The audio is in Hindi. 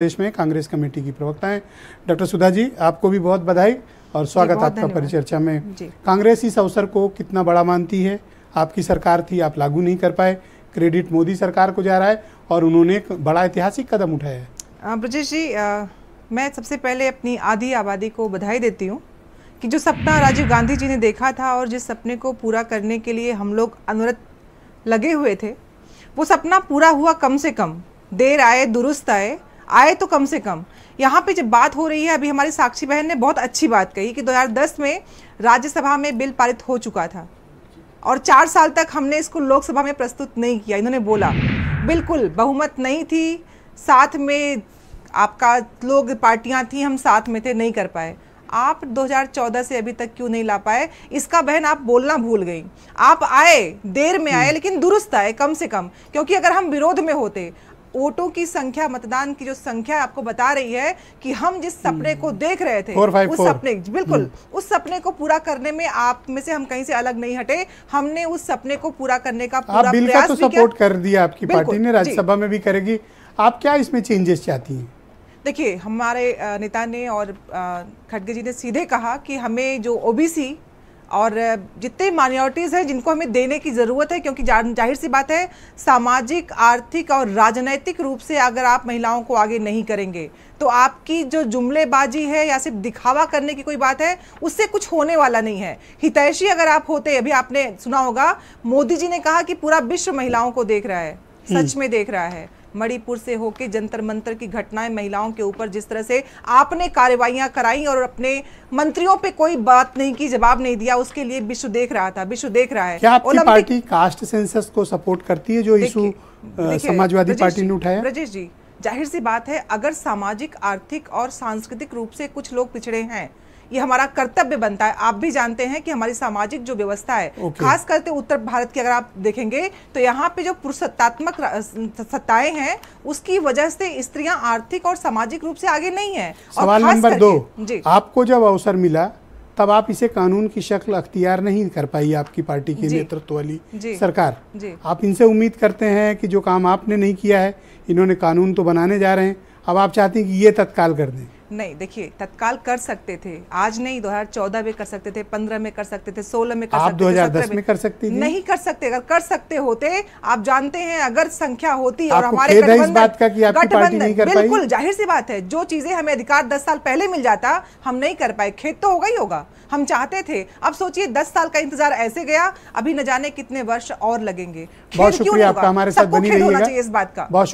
प्रदेश में कांग्रेस कमेटी की प्रवक्ता हैं डॉक्टर सुधा जी आपको भी बहुत बधाई और स्वागत आपका परिचर्चा में कांग्रेस इस अवसर को कितना बड़ा मानती है आपकी सरकार थी आप लागू नहीं कर पाए क्रेडिट मोदी सरकार को जा रहा है और उन्होंने एक बड़ा ऐतिहासिक कदम उठाया है ब्रजेश जी आ, मैं सबसे पहले अपनी आधी आबादी को बधाई देती हूँ कि जो सपना राजीव गांधी जी ने देखा था और जिस सपने को पूरा करने के लिए हम लोग अनवरत लगे हुए थे वो सपना पूरा हुआ कम से कम देर आए दुरुस्त आए आए तो कम से कम यहाँ पे जब बात हो रही है अभी हमारी साक्षी बहन ने बहुत अच्छी बात कही कि 2010 में राज्यसभा में बिल पारित हो चुका था और चार साल तक हमने इसको लोकसभा में प्रस्तुत नहीं किया इन्होंने बोला बिल्कुल बहुमत नहीं थी साथ में आपका लोग पार्टियां थी हम साथ में थे नहीं कर पाए आप 2014 से अभी तक क्यों नहीं ला पाए इसका बहन आप बोलना भूल गई आप आए देर में आए हम्म। लेकिन दुरुस्त आए कम से कम क्योंकि अगर हम विरोध में होते वोटों की संख्या मतदान की जो संख्या आपको बता रही है कि हम जिस सपने को हम्म। देख रहे थे four, five, उस four. सपने बिल्कुल हम्म। उस सपने को पूरा करने में आप में से हम कहीं से अलग नहीं हटे हमने उस सपने को पूरा करने का पूरा बिल का तो सपोर्ट कर दिया आपकी पार्टी ने राज्यसभा में भी करेगी आप क्या इसमें चेंजेस चाहती हैं देखिए हमारे नेता ने और खड़गे जी ने सीधे कहा कि हमें जो ओबीसी और जितने माइनॉरिटीज़ हैं जिनको हमें देने की ज़रूरत है क्योंकि जाहिर सी बात है सामाजिक आर्थिक और राजनैतिक रूप से अगर आप महिलाओं को आगे नहीं करेंगे तो आपकी जो जुमलेबाजी है या सिर्फ दिखावा करने की कोई बात है उससे कुछ होने वाला नहीं है हितैषी अगर आप होते अभी आपने सुना होगा मोदी जी ने कहा कि पूरा विश्व महिलाओं को देख रहा है सच हम्म। में देख रहा है मणिपुर से होकर जंतर मंत्र की घटनाएं महिलाओं के ऊपर जिस तरह से आपने कार्रवाइयां कराई और अपने मंत्रियों पे कोई बात नहीं की जवाब नहीं दिया उसके लिए विश्व देख रहा था विश्व देख रहा है क्या आपकी पार्टी कास्ट सेंसस को सपोर्ट करती है जो इशू समाजवादी पार्टी ने उठाया ब्रजेश जी जाहिर सी बात है अगर सामाजिक आर्थिक और सांस्कृतिक रूप से कुछ लोग पिछड़े हैं ये हमारा कर्तव्य बनता है आप भी जानते हैं कि हमारी सामाजिक जो व्यवस्था है okay. खास करके उत्तर भारत की अगर आप देखेंगे तो यहाँ पे जो पुरुषसत्तात्मक सत्ताएं हैं उसकी वजह से स्त्रियां आर्थिक और सामाजिक रूप से आगे नहीं है सवाल नंबर दो जी आपको जब अवसर मिला तब आप इसे कानून की शक्ल अख्तियार नहीं कर पाई आपकी पार्टी के नेतृत्व वाली सरकार जी। आप इनसे उम्मीद करते हैं कि जो काम आपने नहीं किया है इन्होंने कानून तो बनाने जा रहे हैं अब आप चाहते हैं कि ये तत्काल कर दें नहीं देखिए तत्काल कर सकते थे आज नहीं दो हजार चौदह में कर सकते थे पंद्रह में कर सकते थे सोलह में कर आप सकते 2010 में, कर सकती थी? नहीं कर सकते अगर कर सकते होते आप जानते हैं अगर संख्या होती और हमारे गठबंधन बिल्कुल जाहिर सी बात है जो चीजें हमें अधिकार दस साल पहले मिल जाता हम नहीं कर पाए खेत तो होगा ही होगा हम चाहते थे अब सोचिए दस साल का इंतजार ऐसे गया अभी न जाने कितने वर्ष और लगेंगे बहुत शुक्रिया आपका हमारे साथ बनी रहिएगा इस बात का